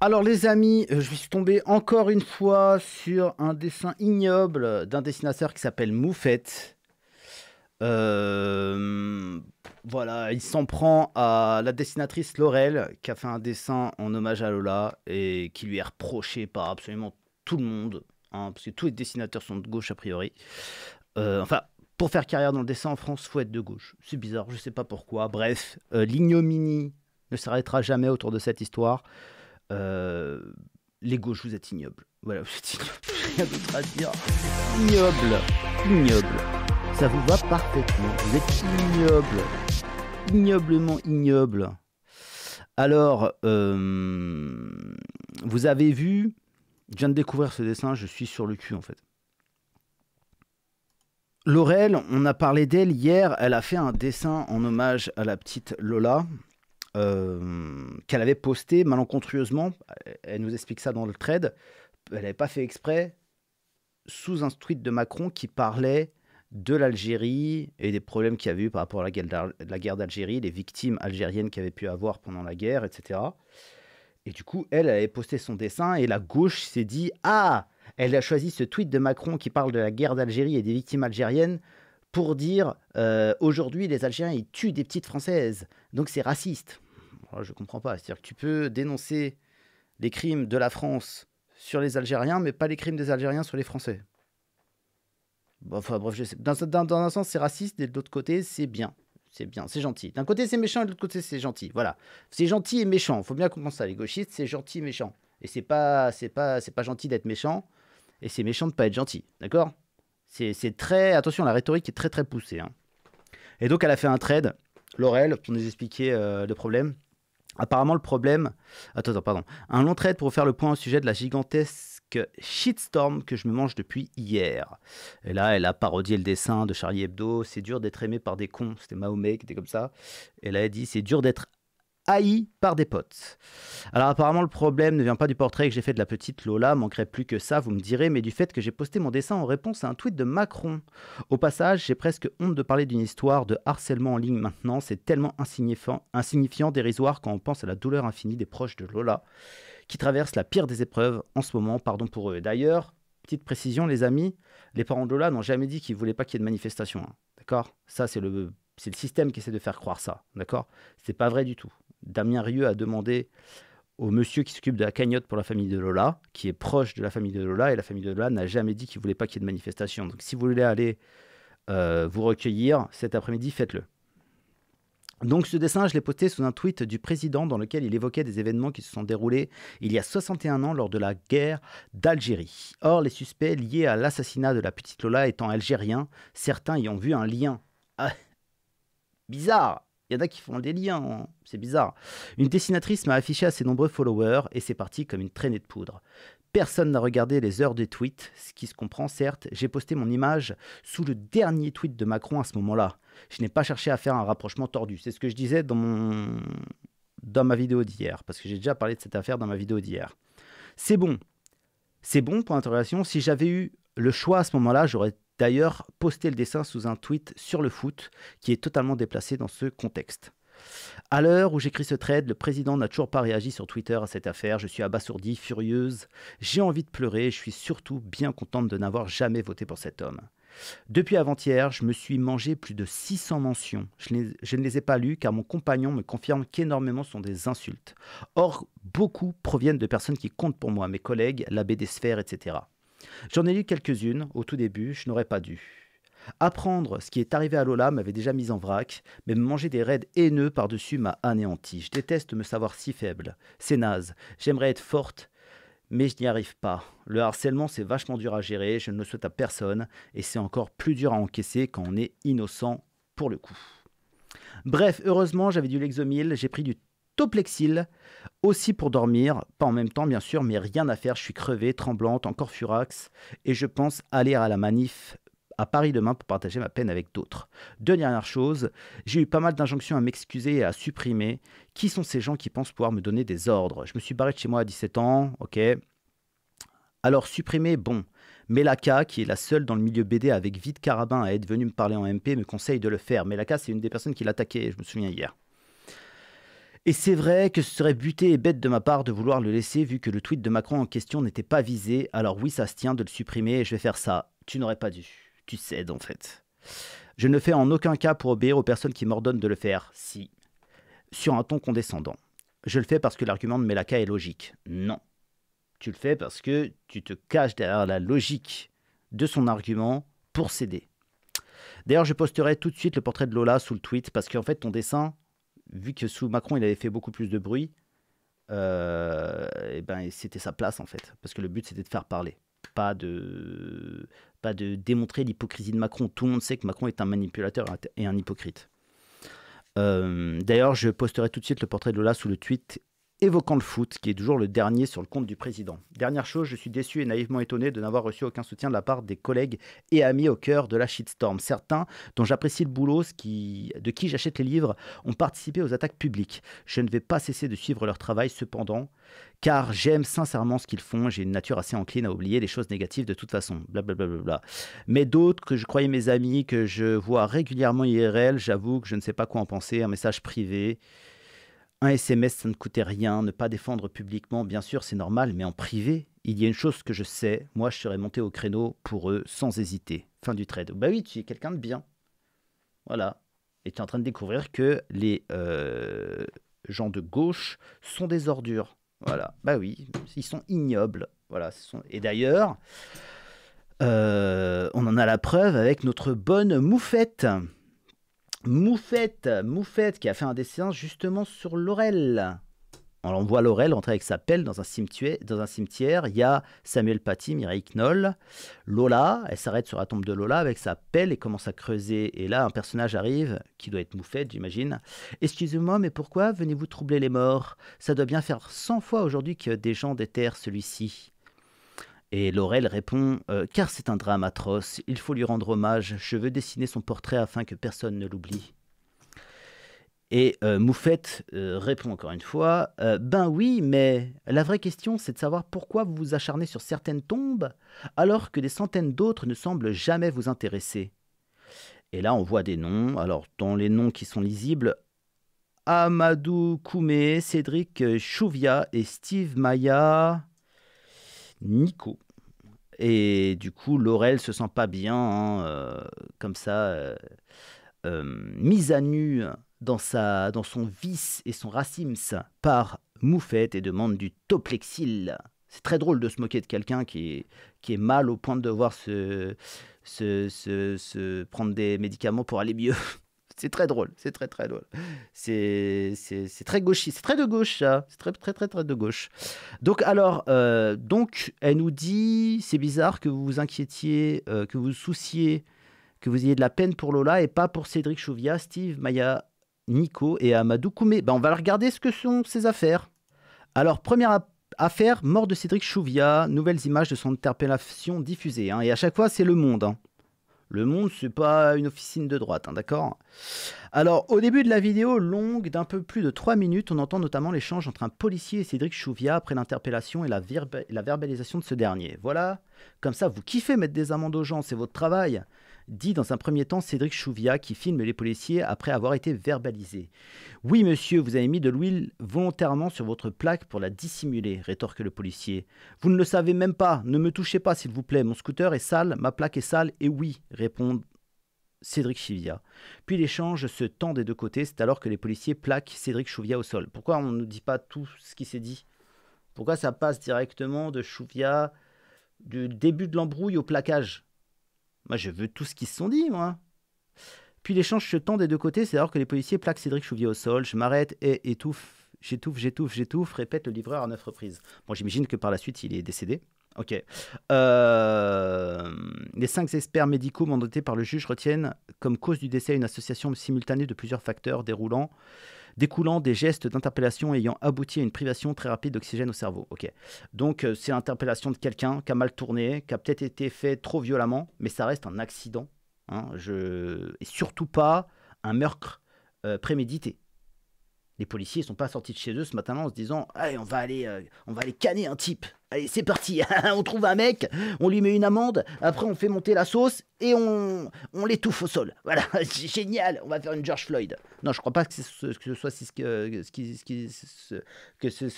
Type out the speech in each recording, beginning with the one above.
Alors les amis, euh, je suis tomber encore une fois sur un dessin ignoble d'un dessinateur qui s'appelle Moufette. Euh, voilà, il s'en prend à la dessinatrice Laurel qui a fait un dessin en hommage à Lola et qui lui est reproché par absolument tout le monde, hein, parce que tous les dessinateurs sont de gauche a priori. Euh, enfin, pour faire carrière dans le dessin en France, faut être de gauche. C'est bizarre, je ne sais pas pourquoi. Bref, l'ignominie ne s'arrêtera jamais autour de cette histoire. Euh, les gauches, vous êtes ignobles. Voilà, vous êtes ignobles. Rien à dire. Ignoble. Ignoble. Ça vous va parfaitement. Vous êtes ignoble. Ignoblement ignoble. Alors, euh, vous avez vu, je viens de découvrir ce dessin, je suis sur le cul en fait. Laurel, on a parlé d'elle hier, elle a fait un dessin en hommage à la petite Lola. Euh, qu'elle avait posté malencontreusement, elle nous explique ça dans le trade, elle n'avait pas fait exprès, sous un tweet de Macron qui parlait de l'Algérie et des problèmes qu'il y avait eu par rapport à la guerre d'Algérie, les victimes algériennes qu'il avait pu avoir pendant la guerre, etc. Et du coup, elle, avait posté son dessin et la gauche s'est dit Ah Elle a choisi ce tweet de Macron qui parle de la guerre d'Algérie et des victimes algériennes pour dire euh, Aujourd'hui, les Algériens, ils tuent des petites Françaises. Donc c'est raciste. Oh, je ne comprends pas. C'est-à-dire que tu peux dénoncer les crimes de la France sur les Algériens, mais pas les crimes des Algériens sur les Français. enfin, bref, Dans, un sens, c'est raciste, et de l'autre côté, c'est bien. C'est bien, c'est gentil. D'un côté, c'est méchant, et de l'autre côté, c'est gentil. Voilà. C'est gentil et méchant. Il faut bien comprendre ça. Les gauchistes, c'est gentil et méchant. Et c'est pas, c'est pas, c'est pas gentil d'être méchant, et c'est méchant de pas être gentil. D'accord c'est, très. Attention, la rhétorique est très très poussée. Hein. Et donc, elle a fait un trade, Laurel, pour nous expliquer euh, le problème. Apparemment, le problème. Attends, attends, pardon. Un long pour faire le point au sujet de la gigantesque shitstorm que je me mange depuis hier. Et là, elle a parodié le dessin de Charlie Hebdo. C'est dur d'être aimé par des cons. C'était Mahomet qui était comme ça. Et là, elle dit C'est dur d'être haï par des potes. Alors apparemment le problème ne vient pas du portrait que j'ai fait de la petite Lola, manquerait plus que ça, vous me direz, mais du fait que j'ai posté mon dessin en réponse à un tweet de Macron. Au passage, j'ai presque honte de parler d'une histoire de harcèlement en ligne maintenant, c'est tellement insignifiant, dérisoire quand on pense à la douleur infinie des proches de Lola, qui traversent la pire des épreuves en ce moment, pardon pour eux. d'ailleurs, petite précision les amis, les parents de Lola n'ont jamais dit qu'ils voulaient pas qu'il y ait de manifestation, hein. d'accord Ça c'est le c'est le système qui essaie de faire croire ça, d'accord C'est pas vrai du tout. Damien Rieu a demandé au monsieur qui s'occupe de la cagnotte pour la famille de Lola, qui est proche de la famille de Lola, et la famille de Lola n'a jamais dit qu'il voulait pas qu'il y ait de manifestation. Donc si vous voulez aller euh, vous recueillir cet après-midi, faites-le. Donc ce dessin, je l'ai posté sous un tweet du président dans lequel il évoquait des événements qui se sont déroulés il y a 61 ans lors de la guerre d'Algérie. Or, les suspects liés à l'assassinat de la petite Lola étant algériens, certains y ont vu un lien ah, bizarre il y en a qui font des liens, hein. c'est bizarre. Une dessinatrice m'a affiché à ses nombreux followers et c'est parti comme une traînée de poudre. Personne n'a regardé les heures des tweets, ce qui se comprend certes, j'ai posté mon image sous le dernier tweet de Macron à ce moment-là. Je n'ai pas cherché à faire un rapprochement tordu, c'est ce que je disais dans, mon... dans ma vidéo d'hier, parce que j'ai déjà parlé de cette affaire dans ma vidéo d'hier. C'est bon, c'est bon, pour l'interrogation. si j'avais eu le choix à ce moment-là, j'aurais d'ailleurs poster le dessin sous un tweet sur le foot qui est totalement déplacé dans ce contexte. À l'heure où j'écris ce trade, le président n'a toujours pas réagi sur Twitter à cette affaire. Je suis abasourdie, furieuse, j'ai envie de pleurer, je suis surtout bien contente de n'avoir jamais voté pour cet homme. Depuis avant-hier, je me suis mangé plus de 600 mentions. Je, je, ne les ai pas lues car mon compagnon me confirme qu'énormément sont des insultes. Or, beaucoup proviennent de personnes qui comptent pour moi, mes collègues, l'abbé des sphères, etc. J'en ai lu quelques-unes au tout début, je n'aurais pas dû. Apprendre ce qui est arrivé à Lola m'avait déjà mis en vrac, mais manger des raids haineux par-dessus m'a anéanti. Je déteste me savoir si faible. C'est naze. J'aimerais être forte, mais je n'y arrive pas. Le harcèlement, c'est vachement dur à gérer, je ne le souhaite à personne, et c'est encore plus dur à encaisser quand on est innocent pour le coup. Bref, heureusement, j'avais du Lexomil, j'ai pris du Toplexil. Aussi pour dormir, pas en même temps bien sûr, mais rien à faire, je suis crevée, tremblante, encore furax, et je pense aller à la manif à Paris demain pour partager ma peine avec d'autres. Deux dernières choses, j'ai eu pas mal d'injonctions à m'excuser et à supprimer. Qui sont ces gens qui pensent pouvoir me donner des ordres Je me suis barré de chez moi à 17 ans, ok. Alors supprimer, bon. Melaka, qui est la seule dans le milieu BD avec vide carabin à être venue me parler en MP, me conseille de le faire. Melaka, c'est une des personnes qui l'attaquait, je me souviens hier. Et c'est vrai que ce serait buté et bête de ma part de vouloir le laisser vu que le tweet de Macron en question n'était pas visé, alors oui ça se tient de le supprimer et je vais faire ça. Tu n'aurais pas dû. Tu cèdes en fait. Je ne le fais en aucun cas pour obéir aux personnes qui m'ordonnent de le faire, si. Sur un ton condescendant. Je le fais parce que l'argument de Melaka est logique. Non. Tu le fais parce que tu te caches derrière la logique de son argument pour céder. D'ailleurs, je posterai tout de suite le portrait de Lola sous le tweet parce qu'en fait, ton dessin, vu que sous Macron, il avait fait beaucoup plus de bruit, et euh, eh ben, c'était sa place en fait. Parce que le but, c'était de faire parler, pas de, pas de démontrer l'hypocrisie de Macron. Tout le monde sait que Macron est un manipulateur et un hypocrite. Euh, d'ailleurs, je posterai tout de suite le portrait de Lola sous le tweet évoquant le foot, qui est toujours le dernier sur le compte du président. Dernière chose, je suis déçu et naïvement étonné de n'avoir reçu aucun soutien de la part des collègues et amis au cœur de la shitstorm. Certains, dont j'apprécie le boulot, qui, de qui j'achète les livres, ont participé aux attaques publiques. Je ne vais pas cesser de suivre leur travail cependant, car j'aime sincèrement ce qu'ils font. J'ai une nature assez encline à oublier les choses négatives de toute façon. Mais d'autres que je croyais mes amis, que je vois régulièrement IRL, j'avoue que je ne sais pas quoi en penser. Un message privé. Un SMS, ça ne coûtait rien. Ne pas défendre publiquement, bien sûr, c'est normal, mais en privé, il y a une chose que je sais. Moi, je serais monté au créneau pour eux sans hésiter. Fin du trade. Bah oui, tu es quelqu'un de bien. Voilà. Et tu es en train de découvrir que les euh, gens de gauche sont des ordures. Voilà. Bah oui, ils sont ignobles. Voilà. Et d'ailleurs, euh, on en a la preuve avec notre bonne moufette. Moufette, Moufette qui a fait un dessin justement sur Laurel. on voit Laurel rentrer avec sa pelle dans un cimetière. Il y a Samuel Paty, Mireille Knoll, Lola. Elle s'arrête sur la tombe de Lola avec sa pelle et commence à creuser. Et là, un personnage arrive, qui doit être Moufette, j'imagine. Excusez-moi, mais pourquoi venez-vous troubler les morts Ça doit bien faire 100 fois aujourd'hui que des gens déterrent celui-ci. Et Laurel répond euh, Car c'est un drame atroce, il faut lui rendre hommage, je veux dessiner son portrait afin que personne ne l'oublie. Et euh, euh répond encore une fois euh, Ben oui, mais la vraie question c'est de savoir pourquoi vous vous acharnez sur certaines tombes alors que des centaines d'autres ne semblent jamais vous intéresser. Et là on voit des noms, alors dans les noms qui sont lisibles, Amadou Koumé, Cédric Chouvia et Steve Maya, Nico. Et du coup, Laurel se sent pas bien, hein, euh, comme ça, euh, euh, mise à nu dans, sa, dans son vice et son racims par Moufette et demande du toplexil. C'est très drôle de se moquer de quelqu'un qui est, qui est mal au point de devoir se, se, se prendre des médicaments pour aller mieux. c'est très drôle, c'est très très drôle. C'est très gauchiste, c'est très de gauche ça, c'est très très très très de gauche. Donc alors, euh, donc elle nous dit, c'est bizarre que vous vous inquiétiez, euh, que vous vous souciez, que vous ayez de la peine pour Lola et pas pour Cédric Chouvia, Steve, Maya, Nico et Amadou Koumé. Ben, on va regarder ce que sont ces affaires. Alors première affaire, mort de Cédric Chouvia, nouvelles images de son interpellation diffusées. Hein. et à chaque fois c'est le monde. Hein. Le Monde, c'est pas une officine de droite, hein, d'accord Alors, au début de la vidéo, longue d'un peu plus de 3 minutes, on entend notamment l'échange entre un policier et Cédric Chouviat après l'interpellation et la verbalisation de ce dernier. Voilà, comme ça, vous kiffez mettre des amendes aux gens, c'est votre travail dit dans un premier temps Cédric Chouvia, qui filme les policiers après avoir été verbalisé. Oui, monsieur, vous avez mis de l'huile volontairement sur votre plaque pour la dissimuler, rétorque le policier. Vous ne le savez même pas, ne me touchez pas, s'il vous plaît, mon scooter est sale, ma plaque est sale, et oui, répond Cédric Chivia. Puis l'échange se tend des deux côtés, c'est alors que les policiers plaquent Cédric Chouvia au sol. Pourquoi on ne nous dit pas tout ce qui s'est dit Pourquoi ça passe directement de Chouvia, du début de l'embrouille au plaquage moi, je veux tout ce qu'ils se sont dit, moi. Puis l'échange se tend des deux côtés, c'est alors que les policiers plaquent Cédric Chouvier au sol. Je m'arrête et étouffe, j'étouffe, j'étouffe, j'étouffe, répète le livreur à neuf reprises. Bon, j'imagine que par la suite, il est décédé. Ok. Euh, les cinq experts médicaux mandatés par le juge retiennent comme cause du décès une association simultanée de plusieurs facteurs déroulant découlant des gestes d'interpellation ayant abouti à une privation très rapide d'oxygène au cerveau. Ok. Donc euh, c'est l'interpellation de quelqu'un qui a mal tourné, qui a peut-être été fait trop violemment, mais ça reste un accident. Hein. Et surtout pas un meurtre euh, prémédité. Les policiers ne sont pas sortis de chez eux ce matin-là en se disant Allez, on va aller, euh, on va aller canner un type. Allez, c'est parti. on trouve un mec, on lui met une amende, après on fait monter la sauce et on, on l'étouffe au sol. Voilà, génial. On va faire une George Floyd. Non, je crois pas que ce, soit ce, que ce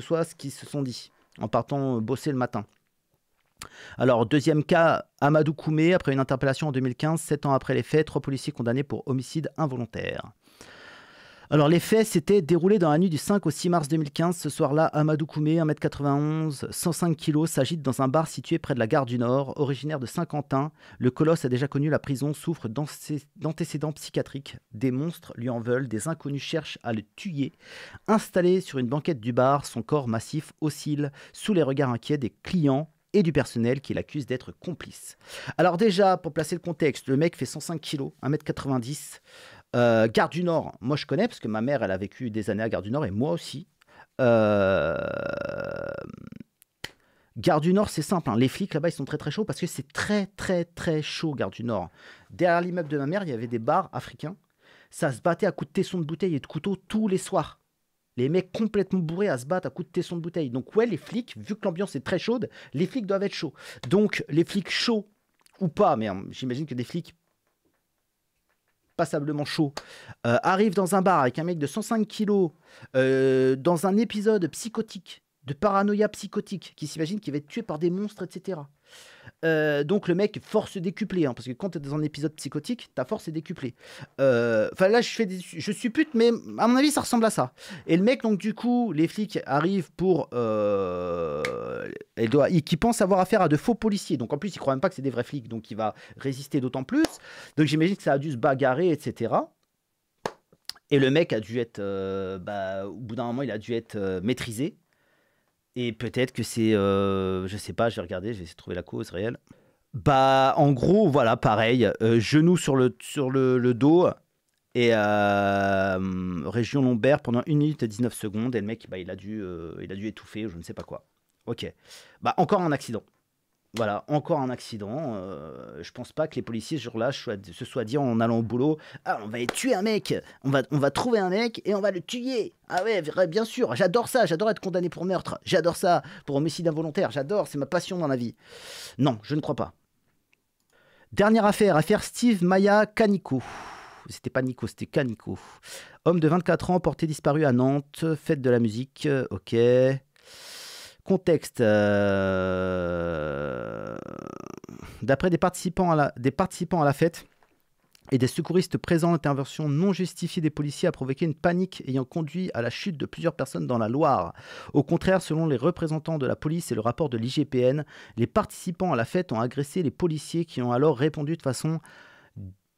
soit ce qu'ils se sont dit en partant euh, bosser le matin. Alors, deuxième cas, Amadou Koumé, après une interpellation en 2015, sept ans après les faits, trois policiers condamnés pour homicide involontaire. Alors les faits s'étaient déroulés dans la nuit du 5 au 6 mars 2015. Ce soir-là, Amadou Koumé, 1m91, 105 kg, s'agite dans un bar situé près de la gare du Nord. Originaire de Saint-Quentin, le colosse a déjà connu la prison, souffre d'antécédents psychiatriques. Des monstres lui en veulent, des inconnus cherchent à le tuer. Installé sur une banquette du bar, son corps massif oscille sous les regards inquiets des clients et du personnel qui l'accuse d'être complice. Alors déjà, pour placer le contexte, le mec fait 105 kg, 1m90, euh, Gare du Nord, moi je connais parce que ma mère, elle a vécu des années à Gare du Nord et moi aussi. Euh, Gare du Nord, c'est simple. Hein. Les flics là-bas, ils sont très très chauds parce que c'est très très très chaud, Gare du Nord. Derrière l'immeuble de ma mère, il y avait des bars africains. Ça se battait à coups de tessons de bouteille et de couteaux tous les soirs. Les mecs complètement bourrés à se battre à coups de tessons de bouteille. Donc ouais, les flics, vu que l'ambiance est très chaude, les flics doivent être chauds. Donc les flics chauds ou pas, mais hein, j'imagine que des flics passablement chaud, euh, arrive dans un bar avec un mec de 105 kilos, euh, dans un épisode psychotique, de paranoïa psychotique, qui s'imagine qu'il va être tué par des monstres, etc. Euh, donc le mec force décuplée, hein, parce que quand t'es dans un épisode psychotique, ta force est décuplée. Enfin là, je fais, je suis pute, mais à mon avis, ça ressemble à ça. Et le mec, donc du coup, les flics arrivent pour doit, qui pense avoir affaire à de faux policiers. Donc en plus, il croit même pas que c'est des vrais flics, donc il va résister d'autant plus. Donc j'imagine que ça a dû se bagarrer, etc. Et le mec a dû être, euh, bah, au bout d'un moment, il a dû être euh, maîtrisé. Et peut-être que c'est, euh, je sais pas, je vais regarder, je vais essayer de trouver la cause réelle. Bah, en gros, voilà, pareil, euh, genou sur le, sur le, dos et région lombaire pendant 1 minute et 19 secondes. Et le mec, bah, il, a dû, il a dû étouffer, je ne sais pas quoi. Ok. Bah, encore un accident. Voilà, encore un accident. Euh, je pense pas que les policiers ce jour-là se soient dit en allant au boulot Ah, on va aller tuer un mec on va, on va trouver un mec et on va le tuer Ah ouais, bien sûr, j'adore ça, j'adore être condamné pour meurtre, j'adore ça, pour homicide involontaire, j'adore, c'est ma passion dans la vie. Non, je ne crois pas. Dernière affaire, affaire Steve Maya Canico, C'était pas Nico, c'était Canico Homme de 24 ans, porté disparu à Nantes, fête de la musique, euh, ok. Contexte. Euh, d'après des, la... des participants à la fête et des secouristes présents, l'intervention non justifiée des policiers a provoqué une panique ayant conduit à la chute de plusieurs personnes dans la Loire. Au contraire, selon les représentants de la police et le rapport de l'IGPN, les participants à la fête ont agressé les policiers qui ont alors répondu de façon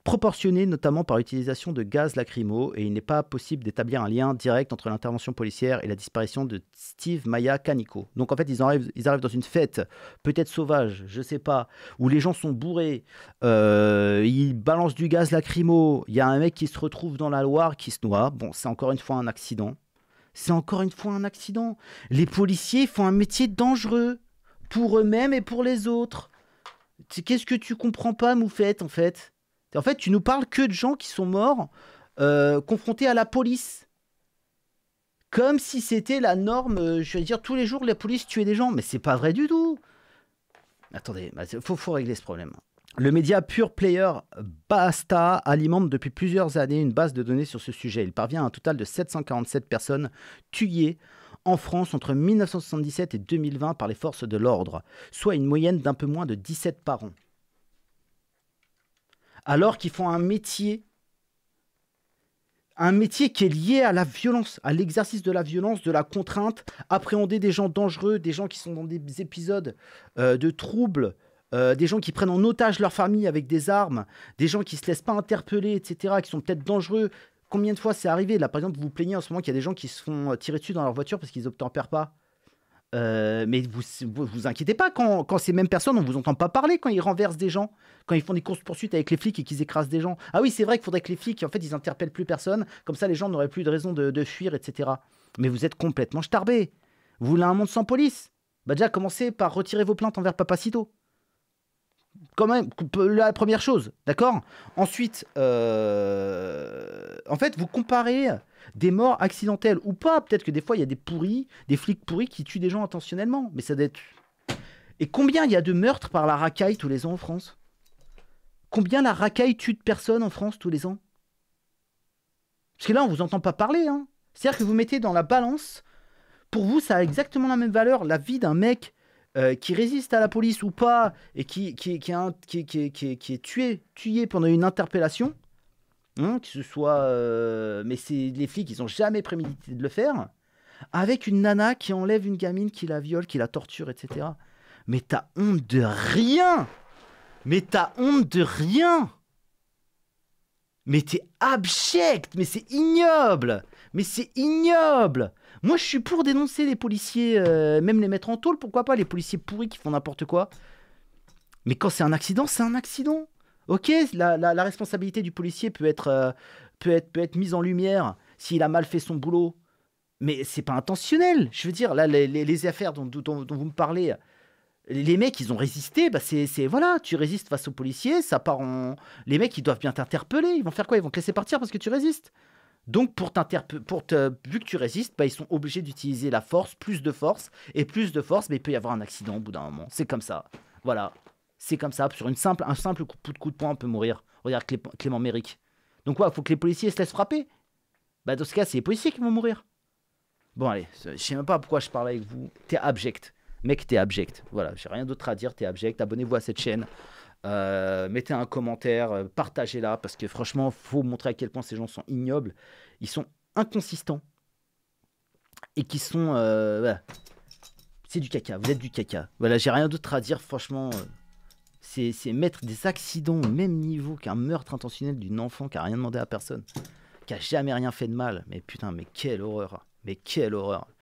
proportionné notamment par l'utilisation de gaz lacrymo et il n'est pas possible d'établir un lien direct entre l'intervention policière et la disparition de Steve Maya Canico. Donc en fait, ils arrivent, ils arrivent dans une fête, peut-être sauvage, je sais pas, où les gens sont bourrés, euh, ils balancent du gaz lacrymo, il y a un mec qui se retrouve dans la Loire qui se noie. Bon, c'est encore une fois un accident. C'est encore une fois un accident. Les policiers font un métier dangereux pour eux-mêmes et pour les autres. Qu'est-ce que tu comprends pas, Moufette, en fait en fait, tu nous parles que de gens qui sont morts euh, confrontés à la police. Comme si c'était la norme, euh, je veux dire, tous les jours, la police tuait des gens. Mais c'est pas vrai du tout. Attendez, il bah, faut, faut régler ce problème. Le média Pure Player Basta alimente depuis plusieurs années une base de données sur ce sujet. Il parvient à un total de 747 personnes tuées en France entre 1977 et 2020 par les forces de l'ordre, soit une moyenne d'un peu moins de 17 par an alors qu'ils font un métier, un métier qui est lié à la violence, à l'exercice de la violence, de la contrainte, appréhender des gens dangereux, des gens qui sont dans des épisodes euh, de troubles, euh, des gens qui prennent en otage leur famille avec des armes, des gens qui se laissent pas interpeller, etc., qui sont peut-être dangereux. Combien de fois c'est arrivé Là, par exemple, vous vous plaignez en ce moment qu'il y a des gens qui se font euh, tirer dessus dans leur voiture parce qu'ils obtempèrent pas. Euh, mais vous, vous, inquiétez pas quand, ces mêmes personnes, on vous entend pas parler quand ils renversent des gens, quand ils font des courses poursuites avec les flics et qu'ils écrasent des gens. Ah oui, c'est vrai qu'il faudrait que les flics, en fait, ils interpellent plus personne, comme ça les gens n'auraient plus de raison de, fuir, etc. Mais vous êtes complètement starbé. Vous voulez un monde sans police Bah déjà, commencez par retirer vos plaintes envers Papacito. Quand même, la première chose, d'accord Ensuite, euh, en fait, vous comparez des morts accidentelles ou pas. Peut-être que des fois, il y a des pourris, des flics pourris qui tuent des gens intentionnellement. Mais ça doit être. Et combien il y a de meurtres par la racaille tous les ans en France Combien la racaille tue de personnes en France tous les ans Parce que là, on vous entend pas parler. Hein. C'est-à-dire que vous mettez dans la balance, pour vous, ça a exactement la même valeur, la vie d'un mec euh, qui résiste à la police ou pas, et qui, qui, qui, est tué, tué pendant une interpellation, hein, que ce soit. Euh, mais c'est les flics, ils ont jamais prémédité de le faire. Avec une nana qui enlève une gamine, qui la viole, qui la torture, etc. Mais t'as honte de rien Mais t'as honte de rien Mais t'es abject Mais c'est ignoble Mais c'est ignoble Moi, je suis pour dénoncer les policiers, euh, même les mettre en tôle, pourquoi pas, les policiers pourris qui font n'importe quoi. Mais quand c'est un accident, c'est un accident Ok, la, responsabilité du policier peut être, euh, peut être, peut être mise en lumière s'il a mal fait son boulot. Mais c'est pas intentionnel. Je veux dire, là, les, affaires dont, dont, vous me parlez, les mecs, ils ont résisté. Bah c'est, voilà, tu résistes face au policier, ça part en. Les mecs, ils doivent bien t'interpeller. Ils vont faire quoi Ils vont te laisser partir parce que tu résistes. Donc, pour pour te, vu que tu résistes, bah, ils sont obligés d'utiliser la force, plus de force, et plus de force, mais il peut y avoir un accident au bout d'un moment. C'est comme ça. Voilà c'est comme ça. Sur une simple, un simple coup, de coup de poing, on peut mourir. Regarde Clément Méric. Donc quoi, faut que les policiers se laissent frapper Bah dans ce cas, c'est les policiers qui vont mourir. Bon allez, je sais même pas pourquoi je parle avec vous. T'es abject. Mec, t'es abject. Voilà, j'ai rien d'autre à dire, t'es abject. Abonnez-vous à cette chaîne. Euh, mettez un commentaire, euh, partagez-la, parce que franchement, il faut montrer à quel point ces gens sont ignobles. Ils sont inconsistants. Et qui sont... Euh, c'est du caca, vous êtes du caca. Voilà, j'ai rien d'autre à dire, franchement c'est mettre des accidents au même niveau qu'un meurtre intentionnel d'une enfant qui a rien demandé à personne, qui a jamais rien fait de mal. Mais putain, mais quelle horreur! Mais quelle horreur!